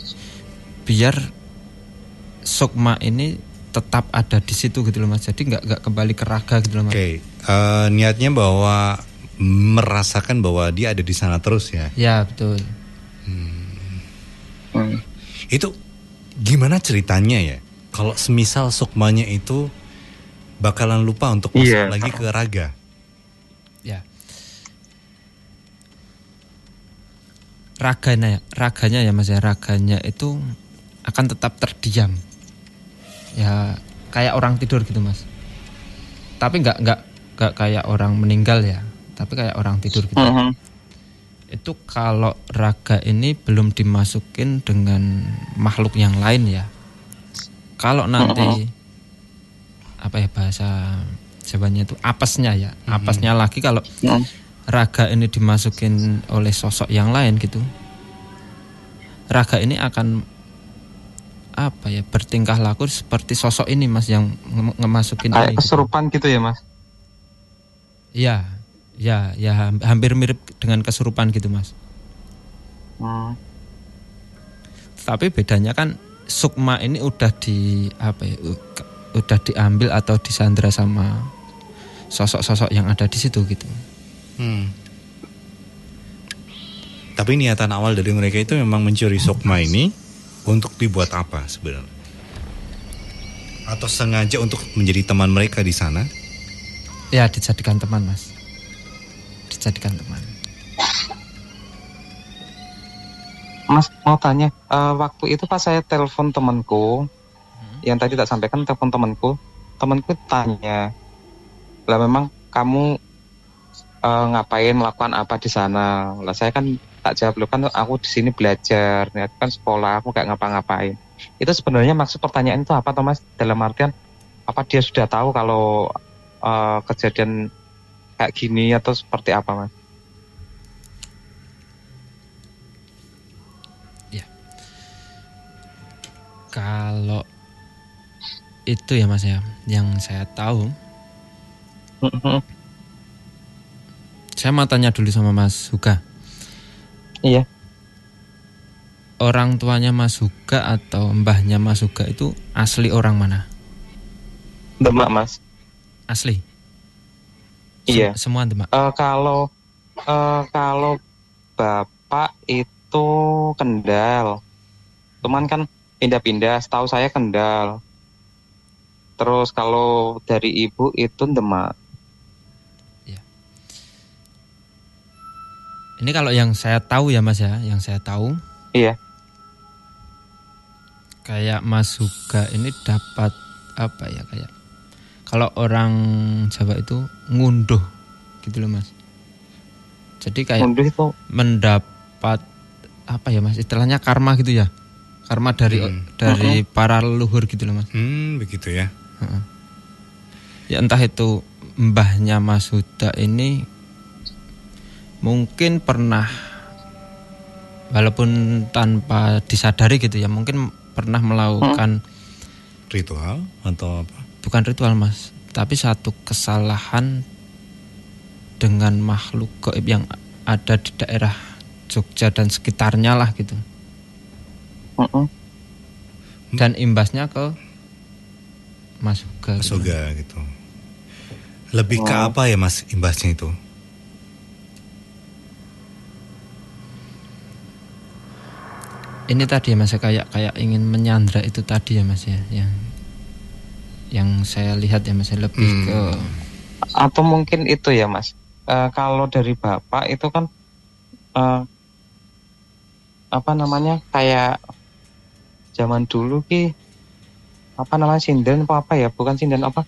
biar sukma ini tetap ada di situ gitu loh mas jadi nggak nggak kembali ke raga gitu loh mas. Oke okay. uh, eh, niatnya bahwa merasakan bahwa dia ada di sana terus ya. Ya betul. Hmm. Hmm. Itu gimana ceritanya ya? Kalau semisal sukmanya itu bakalan lupa untuk masuk yeah. lagi ke raga. Ya. Raganya, raganya ya mas ya, raganya itu akan tetap terdiam ya kayak orang tidur gitu mas tapi nggak nggak nggak kayak orang meninggal ya tapi kayak orang tidur gitu uh -huh. itu kalau raga ini belum dimasukin dengan makhluk yang lain ya kalau nanti uh -huh. apa ya bahasa jawabannya itu apesnya ya uh -huh. lagi kalau ya. raga ini dimasukin oleh sosok yang lain gitu raga ini akan apa ya bertingkah laku seperti sosok ini mas yang nge ngemasukin kayak kesurupan gitu ya mas ya ya ya hampir mirip dengan keserupan gitu mas hmm. tapi bedanya kan sukma ini udah di apa ya udah diambil atau disandra sama sosok-sosok yang ada di situ gitu hmm. Tapi niatan awal dari mereka itu memang mencuri sukma ini untuk dibuat apa sebenarnya? Atau sengaja untuk menjadi teman mereka di sana? Ya, dijadikan teman, Mas. Dijadikan teman. Mas mau tanya, uh, waktu itu pas saya telepon temanku, hmm? yang tadi tak sampaikan telepon temanku, temanku tanya, lah memang kamu uh, ngapain, melakukan apa di sana? Lah saya kan tak jawab lo kan aku di sini belajar niat kan sekolah aku gak ngapa-ngapain itu sebenarnya maksud pertanyaan itu apa Thomas dalam artian apa dia sudah tahu kalau uh, kejadian kayak gini atau seperti apa mas? Ya, kalau itu ya mas ya, yang saya tahu. Mm-hmm. saya mau tanya dulu sama mas Huga. Iya. Orang tuanya Mas Huga atau mbahnya Mas Huga itu asli orang mana? Demak, Mas. Asli. Iya. Sem semua Demak. Uh, kalau uh, kalau Bapak itu Kendal. Cuman kan pindah-pindah, setahu saya Kendal. Terus kalau dari ibu itu Demak. Ini kalau yang saya tahu ya Mas ya, yang saya tahu. Iya. Kayak Mas Huga ini dapat apa ya kayak kalau orang Jawa itu ngunduh gitu loh Mas. Jadi kayak ngunduh itu mendapat apa ya Mas istilahnya karma gitu ya. Karma dari hmm. dari uh-huh. para leluhur gitu loh Mas. Hmm, begitu ya. Ya entah itu mbahnya Mas Huda ini mungkin pernah walaupun tanpa disadari gitu ya mungkin pernah melakukan hmm. ritual atau apa? Bukan ritual mas, tapi satu kesalahan dengan makhluk gaib yang ada di daerah Jogja dan sekitarnya lah gitu. hmm. Dan imbasnya ke Mas Uga. Mas Uga gitu. gitu. Lebih oh. ke hmm. apa ya Mas imbasnya itu? ini tadi ya mas ya, kayak kayak ingin menyandra itu tadi ya mas ya yang yang saya lihat ya mas ya, lebih hmm. ke atau mungkin itu ya mas uh, kalau dari bapak itu kan uh, apa namanya kayak zaman dulu ki apa namanya sinden apa apa ya bukan sinden apa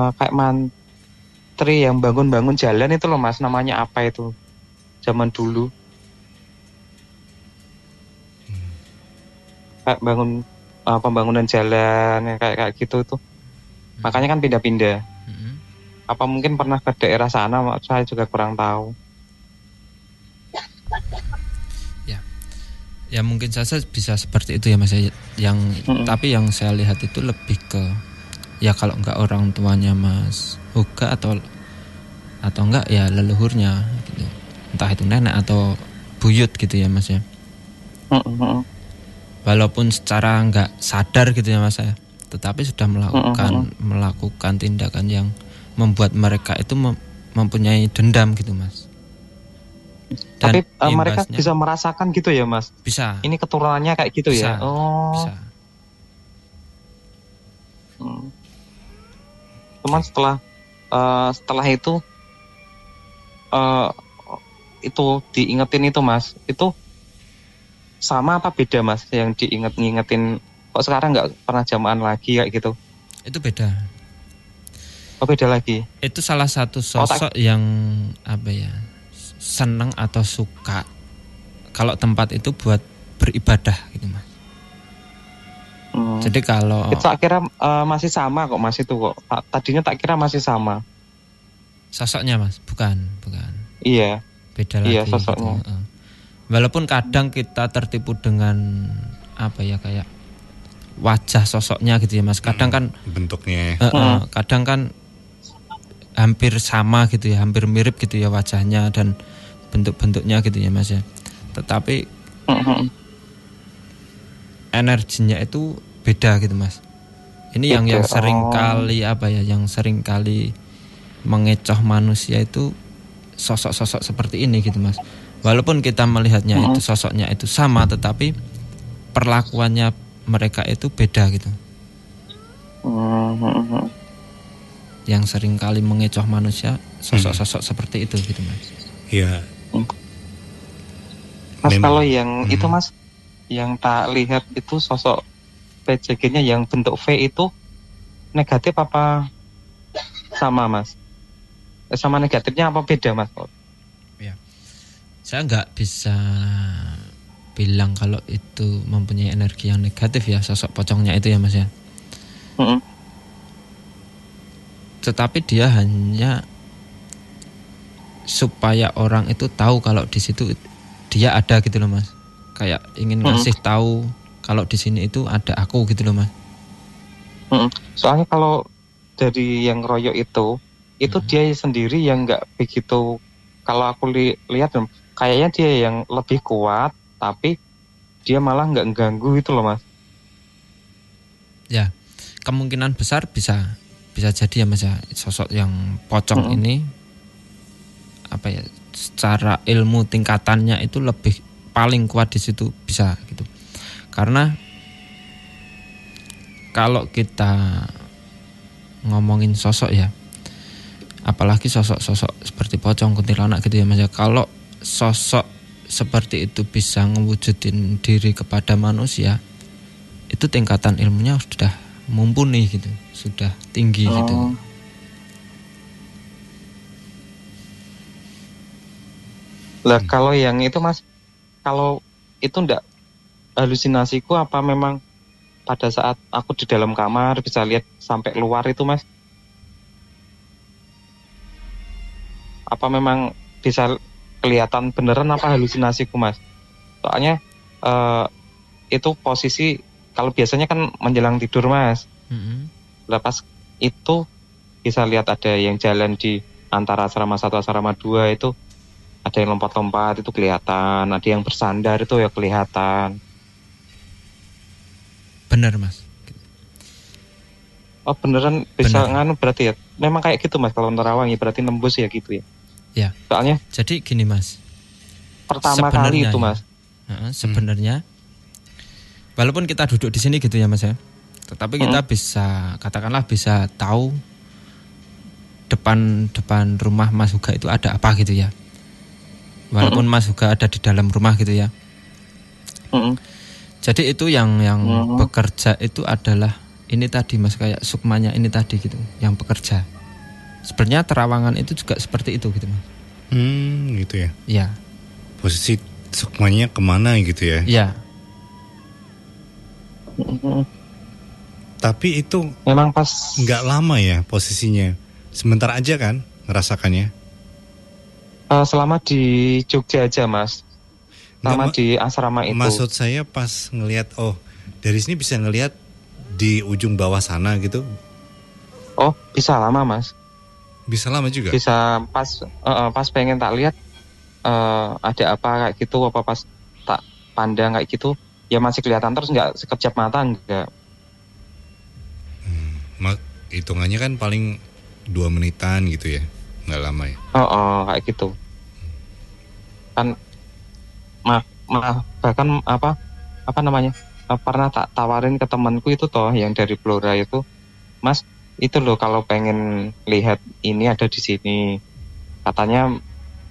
uh, kayak mantri yang bangun-bangun jalan itu loh mas namanya apa itu zaman dulu kayak bangun uh, pembangunan jalan kayak kayak gitu tuh hmm. makanya kan pindah-pindah hmm. apa mungkin pernah ke daerah sana saya juga kurang tahu ya ya mungkin saya bisa seperti itu ya mas ya, yang hmm. tapi yang saya lihat itu lebih ke ya kalau enggak orang tuanya mas Huga atau atau enggak ya leluhurnya gitu entah itu nenek atau buyut gitu ya mas ya hmm, hmm, hmm walaupun secara nggak sadar gitu ya mas saya tetapi sudah melakukan mm -hmm. melakukan tindakan yang membuat mereka itu mem mempunyai dendam gitu mas dan tapi uh, mereka bisa merasakan gitu ya mas bisa ini keturunannya kayak gitu ya? bisa, ya oh bisa. Hmm. cuman setelah uh, setelah itu uh, itu diingetin itu mas itu sama apa beda mas yang diinget-ngingetin kok sekarang nggak pernah jamaan lagi kayak gitu itu beda oh beda lagi itu salah satu oh, sosok Otak. yang apa ya seneng atau suka kalau tempat itu buat beribadah gitu mas hmm. jadi kalau tak kira uh, masih sama kok mas itu kok tadinya tak kira masih sama sosoknya mas bukan bukan iya beda iya, lagi iya sosoknya gitu walaupun kadang kita tertipu dengan apa ya kayak wajah sosoknya gitu ya mas kadang hmm, kan bentuknya uh, uh, kadang kan hampir sama gitu ya hampir mirip gitu ya wajahnya dan bentuk-bentuknya gitu ya mas ya tetapi uh-huh. energinya itu beda gitu mas ini yang yang sering oh. kali apa ya yang sering kali mengecoh manusia itu sosok-sosok seperti ini gitu mas walaupun kita melihatnya hmm. itu sosoknya itu sama tetapi perlakuannya mereka itu beda gitu hmm. yang sering kali mengecoh manusia sosok-sosok hmm. seperti itu gitu mas ya mas Memang. kalau yang hmm. itu mas yang tak lihat itu sosok PJG-nya yang bentuk V itu negatif apa sama mas eh, sama negatifnya apa beda mas saya nggak bisa bilang kalau itu mempunyai energi yang negatif ya sosok pocongnya itu ya mas ya. Mm -hmm. Tetapi dia hanya supaya orang itu tahu kalau di situ dia ada gitu loh mas. Kayak ingin ngasih mm -hmm. tahu kalau di sini itu ada aku gitu loh mas. Mm -hmm. Soalnya kalau dari yang royok itu, itu mm -hmm. dia sendiri yang nggak begitu. Kalau aku li lihat kayaknya dia yang lebih kuat tapi dia malah nggak ganggu itu loh mas ya kemungkinan besar bisa bisa jadi ya mas ya sosok yang pocong -hmm. ini apa ya secara ilmu tingkatannya itu lebih paling kuat di situ bisa gitu karena kalau kita ngomongin sosok ya apalagi sosok-sosok seperti pocong kuntilanak gitu ya mas ya kalau sosok seperti itu bisa ngewujudin diri kepada manusia itu tingkatan ilmunya sudah mumpuni gitu sudah tinggi oh. gitu lah hmm. kalau yang itu mas kalau itu ndak halusinasiku apa memang pada saat aku di dalam kamar bisa lihat sampai luar itu mas apa memang bisa kelihatan beneran apa halusinasiku mas soalnya uh, itu posisi kalau biasanya kan menjelang tidur mas mm-hmm. lepas itu bisa lihat ada yang jalan di antara asrama satu asrama dua itu ada yang lompat-lompat itu kelihatan ada yang bersandar itu ya kelihatan bener mas oh beneran bisa bener. nganu berarti ya memang kayak gitu mas kalau nerawang ya berarti nembus ya gitu ya Ya. Soalnya. Jadi gini mas. Pertama kali itu ya. mas. Ya, sebenarnya. Hmm. Walaupun kita duduk di sini gitu ya mas ya. Tetapi kita hmm. bisa katakanlah bisa tahu depan depan rumah Mas juga itu ada apa gitu ya. Walaupun hmm. Mas juga ada di dalam rumah gitu ya. Hmm. Jadi itu yang yang hmm. bekerja itu adalah ini tadi Mas kayak sukmanya ini tadi gitu, yang bekerja sebenarnya terawangan itu juga seperti itu gitu mas hmm gitu ya ya posisi sukmanya kemana gitu ya ya tapi itu memang pas nggak lama ya posisinya sebentar aja kan ngerasakannya uh, selama di Jogja aja mas selama di asrama itu maksud saya pas ngelihat oh dari sini bisa ngelihat di ujung bawah sana gitu oh bisa lama mas bisa lama juga. Bisa pas uh, pas pengen tak lihat uh, ada apa kayak gitu apa pas tak pandang kayak gitu ya masih kelihatan terus nggak sekejap mata nggak. Hmm, hitungannya kan paling dua menitan gitu ya, nggak lama ya? Oh, oh kayak gitu. Kan ma ma, bahkan apa apa namanya pernah tak tawarin ke temanku itu toh yang dari Flora itu, Mas itu loh kalau pengen lihat ini ada di sini katanya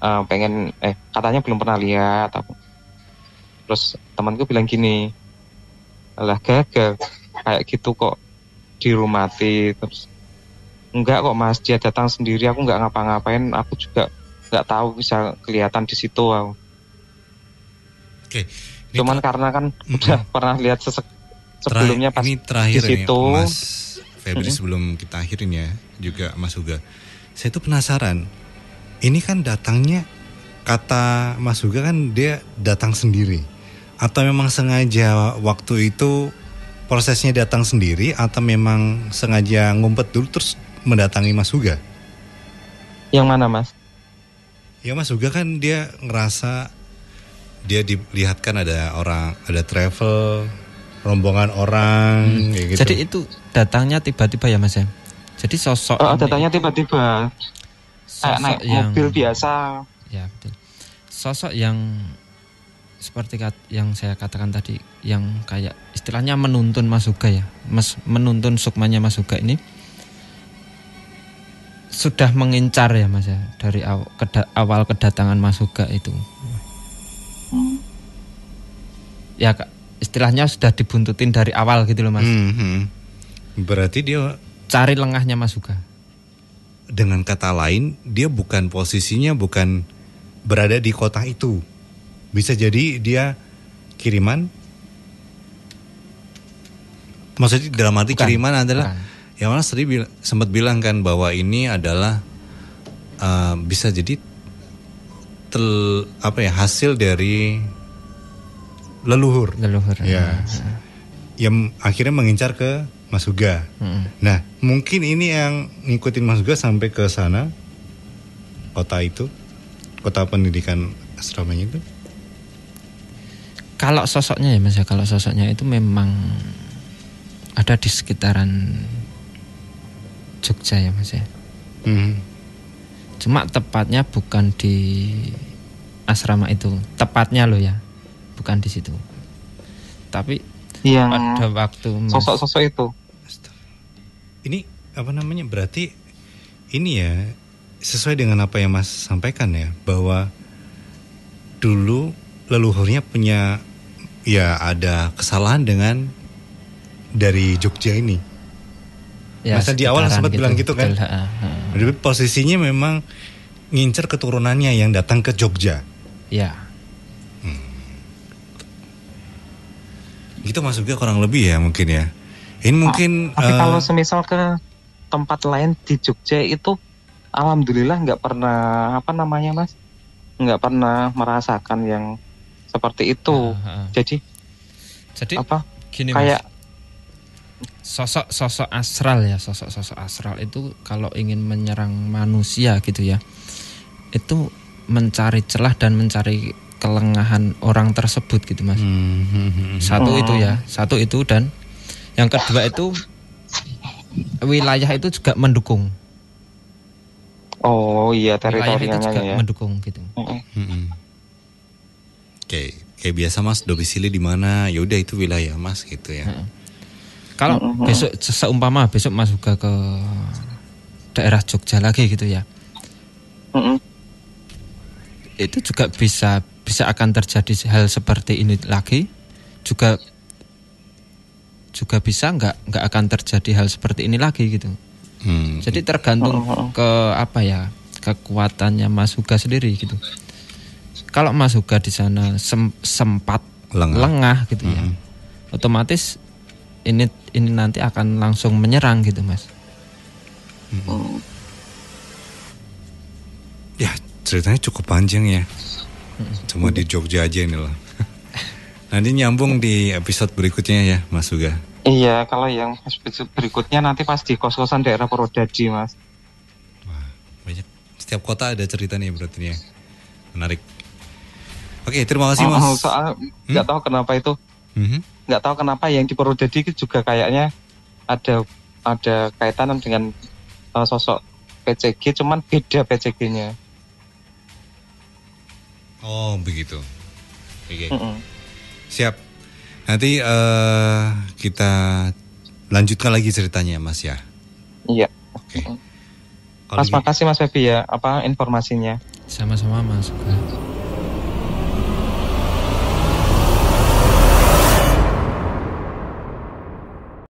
uh, pengen eh katanya belum pernah lihat aku terus temanku bilang gini lah gagal kayak gitu kok dirumati terus enggak kok mas dia datang sendiri aku nggak ngapa-ngapain aku juga nggak tahu bisa kelihatan di situ aku Oke. Cuman karena kan udah pernah lihat sebelumnya pas di ya, situ. Febri mm -hmm. sebelum kita akhirin ya juga Mas Uga. Saya tuh penasaran. Ini kan datangnya kata Mas Uga kan dia datang sendiri atau memang sengaja waktu itu prosesnya datang sendiri atau memang sengaja ngumpet dulu terus mendatangi Mas Uga? Yang mana Mas? Ya Mas Uga kan dia ngerasa dia dilihatkan ada orang ada travel rombongan orang. Hmm. gitu. Jadi itu datangnya tiba-tiba ya Mas ya? Jadi sosok. Oh, datangnya tiba-tiba. naik yang, mobil biasa. Ya betul. Sosok yang seperti kat, yang saya katakan tadi yang kayak istilahnya menuntun Mas Uga ya Mas menuntun sukmanya Mas Uga ini sudah mengincar ya Mas ya dari aw, keda, awal kedatangan Mas Uga itu hmm. ya istilahnya sudah dibuntutin dari awal gitu loh mas. Mm hmm. Berarti dia cari lengahnya mas juga Dengan kata lain, dia bukan posisinya bukan berada di kota itu. Bisa jadi dia kiriman. Maksudnya dalam arti bukan, kiriman adalah bukan. yang mana tadi bila, sempat bilang kan bahwa ini adalah uh, bisa jadi tel, apa ya hasil dari leluhur. Leluhur. Ya. Yang akhirnya mengincar ke Mas Uga. Hmm. Nah, mungkin ini yang ngikutin Mas Uga sampai ke sana kota itu, kota pendidikan asrama itu. Kalau sosoknya ya Mas ya, kalau sosoknya itu memang ada di sekitaran Jogja ya Mas ya. Hmm. Cuma tepatnya bukan di asrama itu, tepatnya loh ya bukan di situ tapi yang ada waktu sosok-sosok itu ini apa namanya berarti ini ya sesuai dengan apa yang Mas sampaikan ya bahwa dulu leluhurnya punya ya ada kesalahan dengan dari Jogja ini. Ya, Masa di awal sempat gitu, bilang gitu kan. Betul, uh, uh. Jadi posisinya memang ngincer keturunannya yang datang ke Jogja. Ya. Itu masuknya kurang lebih ya mungkin ya. Ini nah, mungkin. tapi uh, kalau semisal ke tempat lain di Jogja itu, alhamdulillah nggak pernah apa namanya mas, nggak pernah merasakan yang seperti itu. Uh, uh. Jadi. Jadi apa? Gini, kayak sosok sosok astral ya sosok sosok astral itu kalau ingin menyerang manusia gitu ya itu mencari celah dan mencari kelengahan orang tersebut gitu mas hmm. satu itu ya oh. satu itu dan yang kedua itu wilayah itu juga mendukung oh iya teritorinya itu juga ya mendukung gitu hmm. Hmm. oke kayak biasa mas domisili di mana yaudah itu wilayah mas gitu ya hmm. kalau hmm. besok seumpama besok mas juga ke daerah Jogja lagi gitu ya hmm. itu juga bisa bisa akan terjadi hal seperti ini lagi juga juga bisa nggak nggak akan terjadi hal seperti ini lagi gitu hmm. jadi tergantung oh. oh, oh. ke apa ya kekuatannya Mas Huga sendiri gitu kalau Mas Huga di sana sem sempat lengah, lengah gitu ya, hmm. ya otomatis ini ini nanti akan langsung menyerang gitu Mas hmm. ya ceritanya cukup panjang ya Cuma di Jogja aja ini loh (laughs) Nanti nyambung di episode berikutnya ya, Mas Suga. Iya, kalau yang episode berikutnya nanti pas di kos-kosan daerah Purwodadi, Mas. Wah, banyak. Setiap kota ada cerita nih berarti ya. Menarik. Oke, terima kasih, oh, Mas. Oh, soal hmm? nggak hmm? tahu kenapa itu. Mm-hmm. Nggak mm -hmm. tahu kenapa yang di Purwodadi juga kayaknya ada ada kaitan dengan uh, sosok PCG, cuman beda PCG-nya. Oh begitu. Oke. Okay. Mm -mm. Siap. Nanti uh, kita lanjutkan lagi ceritanya Mas ya. Iya. Oke. Okay. Mas gitu- makasih Mas Febi ya apa informasinya. Sama-sama Mas.